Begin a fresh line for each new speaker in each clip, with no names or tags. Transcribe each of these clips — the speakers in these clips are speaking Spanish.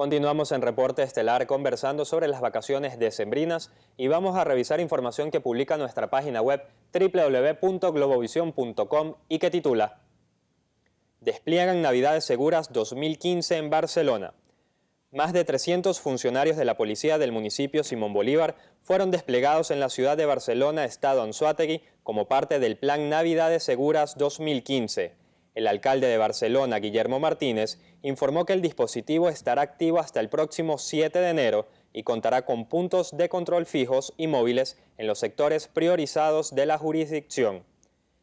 Continuamos en Reporte Estelar conversando sobre las vacaciones decembrinas y vamos a revisar información que publica nuestra página web www.globovision.com y que titula Despliegan Navidades Seguras 2015 en Barcelona. Más de 300 funcionarios de la policía del municipio Simón Bolívar fueron desplegados en la ciudad de Barcelona, estado Anzuategui, como parte del Plan Navidades Seguras 2015. El alcalde de Barcelona, Guillermo Martínez, informó que el dispositivo estará activo hasta el próximo 7 de enero y contará con puntos de control fijos y móviles en los sectores priorizados de la jurisdicción.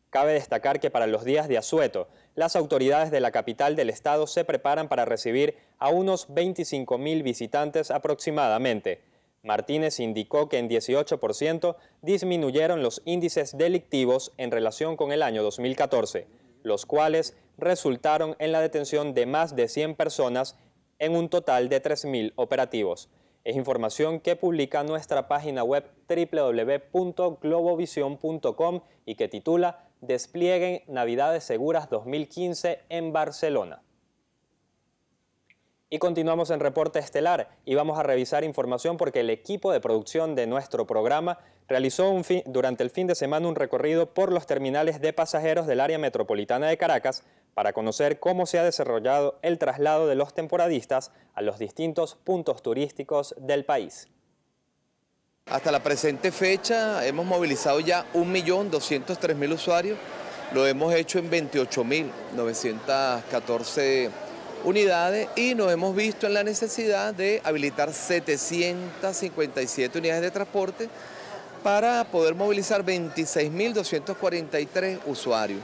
Cabe destacar que para los días de asueto, las autoridades de la capital del estado se preparan para recibir a unos 25.000 visitantes aproximadamente. Martínez indicó que en 18% disminuyeron los índices delictivos en relación con el año 2014 los cuales resultaron en la detención de más de 100 personas en un total de 3.000 operativos. Es información que publica nuestra página web www.globovision.com y que titula Desplieguen Navidades Seguras 2015 en Barcelona. Y continuamos en Reporte Estelar y vamos a revisar información porque el equipo de producción de nuestro programa realizó durante el fin de semana un recorrido por los terminales de pasajeros del área metropolitana de Caracas para conocer cómo se ha desarrollado el traslado de los temporadistas a los distintos puntos turísticos del país. Hasta la presente
fecha hemos movilizado ya 1.203.000 usuarios, lo hemos hecho en 28.914 unidades y nos hemos visto en la necesidad de habilitar 757 unidades de transporte para poder movilizar 26.243 usuarios.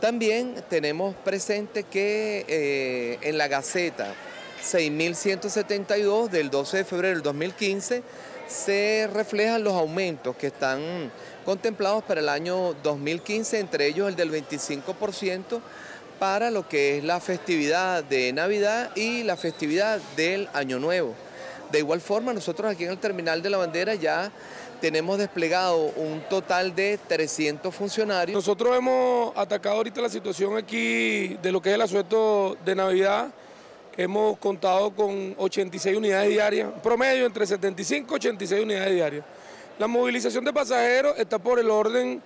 También tenemos presente que eh, en la Gaceta 6.172 del 12 de febrero del 2015 se reflejan los aumentos que están contemplados para el año 2015, entre ellos el del 25% para lo que es la festividad de Navidad y la festividad del Año Nuevo. De igual forma, nosotros aquí en el Terminal de la Bandera ya tenemos
desplegado un total de 300 funcionarios. Nosotros hemos atacado ahorita la situación aquí de lo que es el asueto de Navidad. Hemos contado con 86 unidades diarias, promedio entre 75 y 86 unidades diarias. La movilización de pasajeros está por el orden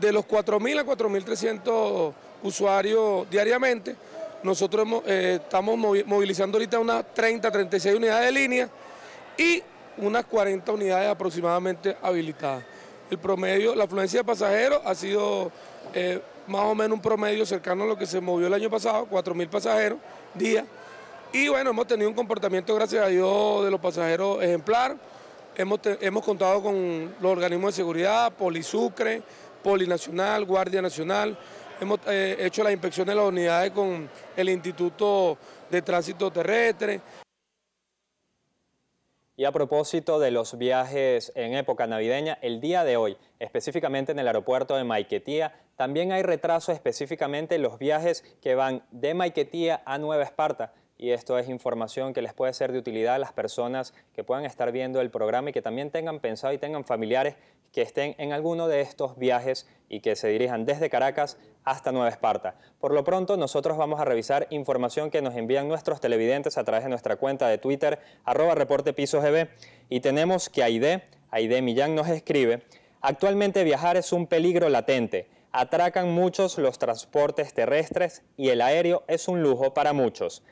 de los 4.000 a 4.300 usuarios diariamente. Nosotros eh, estamos movilizando ahorita unas 30, 36 unidades de línea y unas 40 unidades aproximadamente habilitadas. El promedio, la afluencia de pasajeros ha sido eh, más o menos un promedio cercano a lo que se movió el año pasado, 4.000 pasajeros día. Y bueno, hemos tenido un comportamiento, gracias a Dios, de los pasajeros ejemplar. Hemos, hemos contado con los organismos de seguridad, Polisucre, Polinacional, Guardia Nacional. Hemos eh, hecho la inspección de las unidades con el Instituto de Tránsito Terrestre.
Y a propósito de los viajes en época navideña, el día de hoy, específicamente en el aeropuerto de Maiquetía, también hay retraso específicamente en los viajes que van de Maiquetía a Nueva Esparta y esto es información que les puede ser de utilidad a las personas que puedan estar viendo el programa y que también tengan pensado y tengan familiares que estén en alguno de estos viajes y que se dirijan desde Caracas hasta Nueva Esparta. Por lo pronto, nosotros vamos a revisar información que nos envían nuestros televidentes a través de nuestra cuenta de Twitter, arroba reporte piso y tenemos que Aide, Aide Millán nos escribe, actualmente viajar es un peligro latente, atracan muchos los transportes terrestres y el aéreo es un lujo para muchos.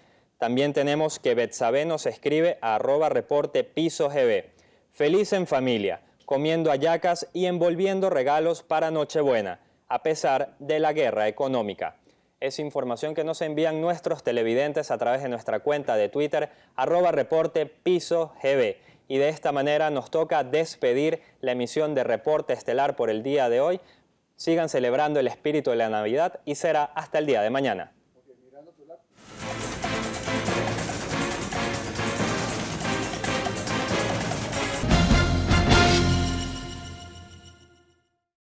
También tenemos que Betsabe nos escribe a arroba reporte piso gb. Feliz en familia, comiendo ayacas y envolviendo regalos para Nochebuena, a pesar de la guerra económica. Es información que nos envían nuestros televidentes a través de nuestra cuenta de Twitter, arroba reporte piso gb. Y de esta manera nos toca despedir la emisión de Reporte Estelar por el día de hoy. Sigan celebrando el espíritu de la Navidad y será hasta el día de mañana.